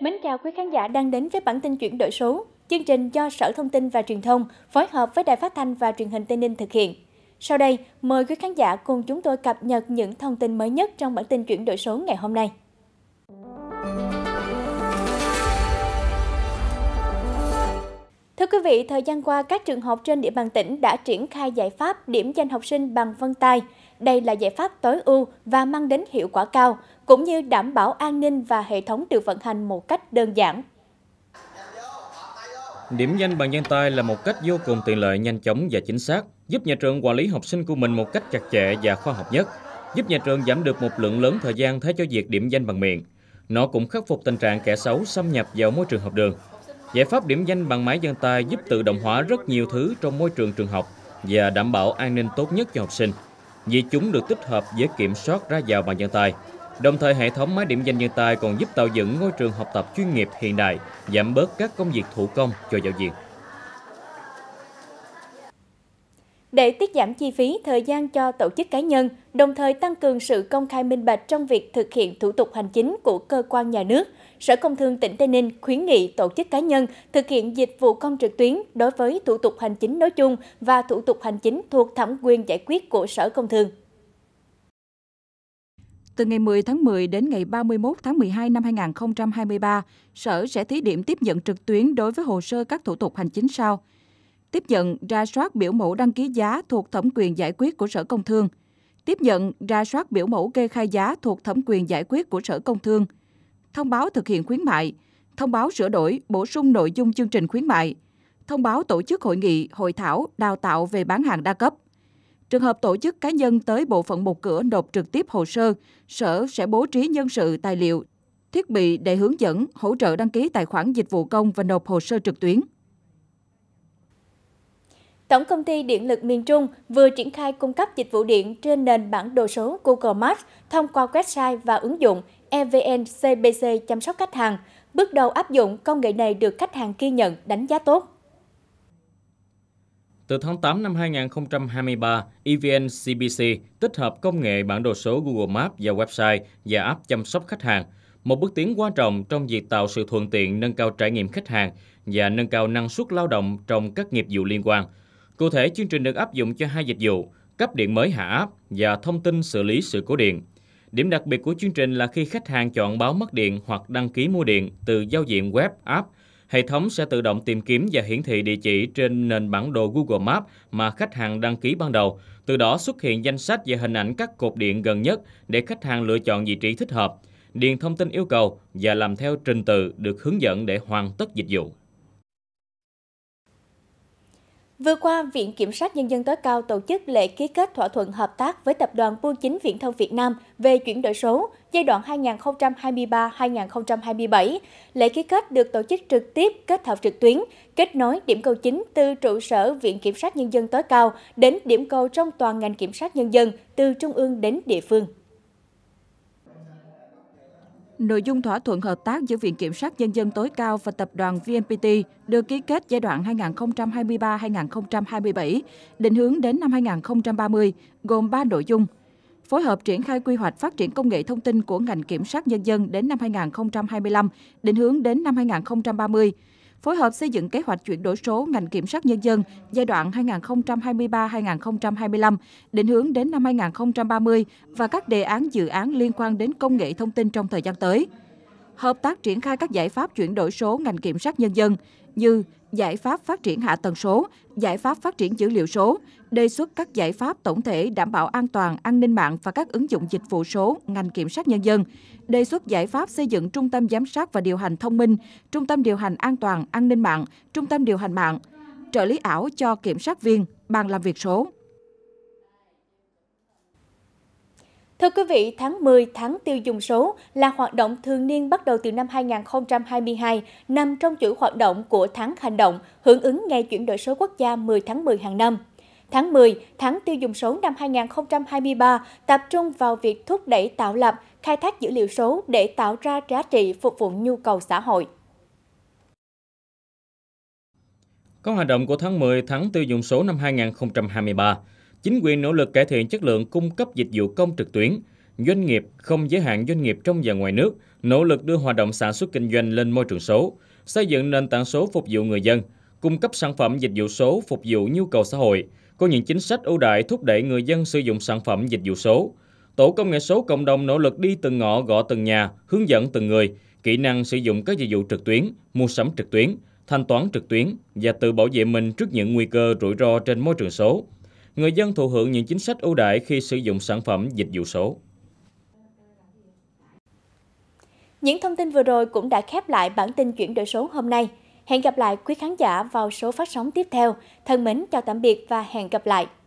Mến chào quý khán giả đang đến với bản tin chuyển đổi số, chương trình do Sở Thông tin và Truyền thông phối hợp với Đài Phát thanh và Truyền hình Tây Ninh thực hiện. Sau đây, mời quý khán giả cùng chúng tôi cập nhật những thông tin mới nhất trong bản tin chuyển đổi số ngày hôm nay. Thưa quý vị, thời gian qua, các trường học trên địa bàn tỉnh đã triển khai giải pháp điểm danh học sinh bằng vân tay. Đây là giải pháp tối ưu và mang đến hiệu quả cao, cũng như đảm bảo an ninh và hệ thống được vận hành một cách đơn giản. Điểm danh bằng văn tay là một cách vô cùng tiện lợi, nhanh chóng và chính xác, giúp nhà trường quản lý học sinh của mình một cách chặt chẽ và khoa học nhất, giúp nhà trường giảm được một lượng lớn thời gian thay cho việc điểm danh bằng miệng. Nó cũng khắc phục tình trạng kẻ xấu xâm nhập vào môi trường học đường. Giải pháp điểm danh bằng máy vân tay giúp tự động hóa rất nhiều thứ trong môi trường trường học và đảm bảo an ninh tốt nhất cho học sinh, vì chúng được tích hợp với kiểm soát ra vào bằng vân tay. Đồng thời hệ thống máy điểm danh nhân tài còn giúp tạo dựng ngôi trường học tập chuyên nghiệp hiện đại, giảm bớt các công việc thủ công cho giáo viên. Để tiết giảm chi phí, thời gian cho tổ chức cá nhân, đồng thời tăng cường sự công khai minh bạch trong việc thực hiện thủ tục hành chính của cơ quan nhà nước, Sở Công Thương tỉnh Tây Ninh khuyến nghị tổ chức cá nhân thực hiện dịch vụ công trực tuyến đối với thủ tục hành chính nói chung và thủ tục hành chính thuộc thẩm quyền giải quyết của Sở Công Thương. Từ ngày 10 tháng 10 đến ngày 31 tháng 12 năm 2023, Sở sẽ thí điểm tiếp nhận trực tuyến đối với hồ sơ các thủ tục hành chính sau. Tiếp nhận, ra soát biểu mẫu đăng ký giá thuộc thẩm quyền giải quyết của Sở Công Thương. Tiếp nhận, ra soát biểu mẫu kê khai giá thuộc thẩm quyền giải quyết của Sở Công Thương. Thông báo thực hiện khuyến mại. Thông báo sửa đổi, bổ sung nội dung chương trình khuyến mại. Thông báo tổ chức hội nghị, hội thảo, đào tạo về bán hàng đa cấp Trường hợp tổ chức cá nhân tới bộ phận một cửa nộp trực tiếp hồ sơ, sở sẽ bố trí nhân sự, tài liệu, thiết bị để hướng dẫn, hỗ trợ đăng ký tài khoản dịch vụ công và nộp hồ sơ trực tuyến. Tổng công ty Điện lực miền Trung vừa triển khai cung cấp dịch vụ điện trên nền bản đồ số Google Maps thông qua website và ứng dụng EVN CBC chăm sóc khách hàng. Bước đầu áp dụng công nghệ này được khách hàng ghi nhận đánh giá tốt. Từ tháng 8 năm 2023, EVN CBC tích hợp công nghệ bản đồ số Google Maps vào website và app chăm sóc khách hàng, một bước tiến quan trọng trong việc tạo sự thuận tiện nâng cao trải nghiệm khách hàng và nâng cao năng suất lao động trong các nghiệp vụ liên quan. Cụ thể, chương trình được áp dụng cho hai dịch vụ, cấp điện mới hạ áp và thông tin xử lý sự cố điện. Điểm đặc biệt của chương trình là khi khách hàng chọn báo mất điện hoặc đăng ký mua điện từ giao diện web app Hệ thống sẽ tự động tìm kiếm và hiển thị địa chỉ trên nền bản đồ Google Maps mà khách hàng đăng ký ban đầu. Từ đó xuất hiện danh sách và hình ảnh các cột điện gần nhất để khách hàng lựa chọn vị trí thích hợp, điền thông tin yêu cầu và làm theo trình tự được hướng dẫn để hoàn tất dịch vụ. Vừa qua, Viện Kiểm sát Nhân dân tối cao tổ chức lễ ký kết thỏa thuận hợp tác với Tập đoàn Bưu chính Viễn thông Việt Nam về chuyển đổi số giai đoạn 2023-2027. Lễ ký kết được tổ chức trực tiếp kết hợp trực tuyến, kết nối điểm cầu chính từ trụ sở Viện Kiểm sát Nhân dân tối cao đến điểm cầu trong toàn ngành kiểm sát nhân dân từ trung ương đến địa phương. Nội dung thỏa thuận hợp tác giữa Viện Kiểm sát Nhân dân tối cao và tập đoàn VNPT được ký kết giai đoạn 2023-2027, định hướng đến năm 2030, gồm 3 nội dung. Phối hợp triển khai quy hoạch phát triển công nghệ thông tin của ngành kiểm sát nhân dân đến năm 2025, định hướng đến năm 2030, phối hợp xây dựng kế hoạch chuyển đổi số ngành kiểm sát nhân dân giai đoạn 2023-2025, định hướng đến năm 2030 và các đề án dự án liên quan đến công nghệ thông tin trong thời gian tới hợp tác triển khai các giải pháp chuyển đổi số ngành kiểm sát nhân dân như giải pháp phát triển hạ tầng số, giải pháp phát triển dữ liệu số, đề xuất các giải pháp tổng thể đảm bảo an toàn, an ninh mạng và các ứng dụng dịch vụ số, ngành kiểm sát nhân dân, đề xuất giải pháp xây dựng trung tâm giám sát và điều hành thông minh, trung tâm điều hành an toàn, an ninh mạng, trung tâm điều hành mạng, trợ lý ảo cho kiểm sát viên, bàn làm việc số. Thưa quý vị, tháng 10 tháng tiêu dùng số là hoạt động thường niên bắt đầu từ năm 2022, nằm trong chuỗi hoạt động của tháng hành động hưởng ứng ngày chuyển đổi số quốc gia 10 tháng 10 hàng năm. Tháng 10, tháng tiêu dùng số năm 2023 tập trung vào việc thúc đẩy tạo lập, khai thác dữ liệu số để tạo ra giá trị phục vụ nhu cầu xã hội. Có hoạt động của tháng 10 tháng tiêu dùng số năm 2023 chính quyền nỗ lực cải thiện chất lượng cung cấp dịch vụ công trực tuyến, doanh nghiệp không giới hạn doanh nghiệp trong và ngoài nước, nỗ lực đưa hoạt động sản xuất kinh doanh lên môi trường số, xây dựng nền tảng số phục vụ người dân, cung cấp sản phẩm dịch vụ số phục vụ nhu cầu xã hội, có những chính sách ưu đại thúc đẩy người dân sử dụng sản phẩm dịch vụ số. Tổ công nghệ số cộng đồng nỗ lực đi từng ngõ gõ từng nhà, hướng dẫn từng người, kỹ năng sử dụng các dịch vụ trực tuyến, mua sắm trực tuyến, thanh toán trực tuyến và tự bảo vệ mình trước những nguy cơ rủi ro trên môi trường số người dân thụ hưởng những chính sách ưu đãi khi sử dụng sản phẩm dịch vụ số. Những thông tin vừa rồi cũng đã khép lại bản tin chuyển đổi số hôm nay. Hẹn gặp lại quý khán giả vào số phát sóng tiếp theo. Thân mến chào tạm biệt và hẹn gặp lại.